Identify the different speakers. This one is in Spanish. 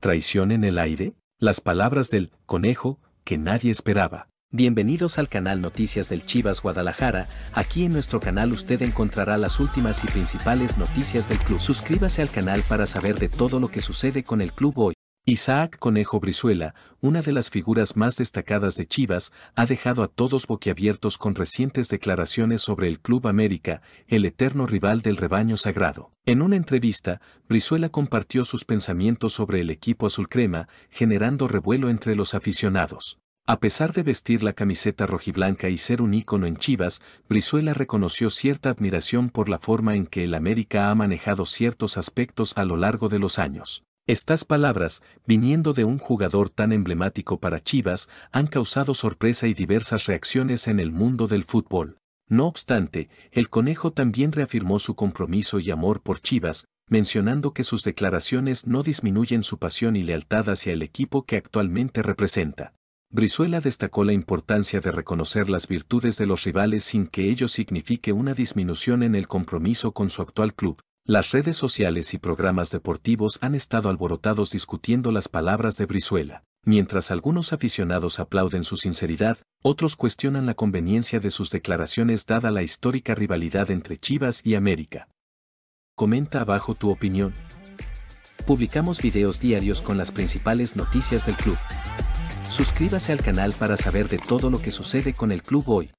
Speaker 1: traición en el aire, las palabras del conejo que nadie esperaba. Bienvenidos al canal Noticias del Chivas Guadalajara, aquí en nuestro canal usted encontrará las últimas y principales noticias del club. Suscríbase al canal para saber de todo lo que sucede con el club hoy. Isaac Conejo Brizuela, una de las figuras más destacadas de Chivas, ha dejado a todos boquiabiertos con recientes declaraciones sobre el Club América, el eterno rival del rebaño sagrado. En una entrevista, Brizuela compartió sus pensamientos sobre el equipo azulcrema, generando revuelo entre los aficionados. A pesar de vestir la camiseta rojiblanca y ser un ícono en Chivas, Brizuela reconoció cierta admiración por la forma en que el América ha manejado ciertos aspectos a lo largo de los años. Estas palabras, viniendo de un jugador tan emblemático para Chivas, han causado sorpresa y diversas reacciones en el mundo del fútbol. No obstante, el conejo también reafirmó su compromiso y amor por Chivas, mencionando que sus declaraciones no disminuyen su pasión y lealtad hacia el equipo que actualmente representa. Brizuela destacó la importancia de reconocer las virtudes de los rivales sin que ello signifique una disminución en el compromiso con su actual club, las redes sociales y programas deportivos han estado alborotados discutiendo las palabras de Brizuela. Mientras algunos aficionados aplauden su sinceridad, otros cuestionan la conveniencia de sus declaraciones dada la histórica rivalidad entre Chivas y América. Comenta abajo tu opinión. Publicamos videos diarios con las principales noticias del club. Suscríbase al canal para saber de todo lo que sucede con el club hoy.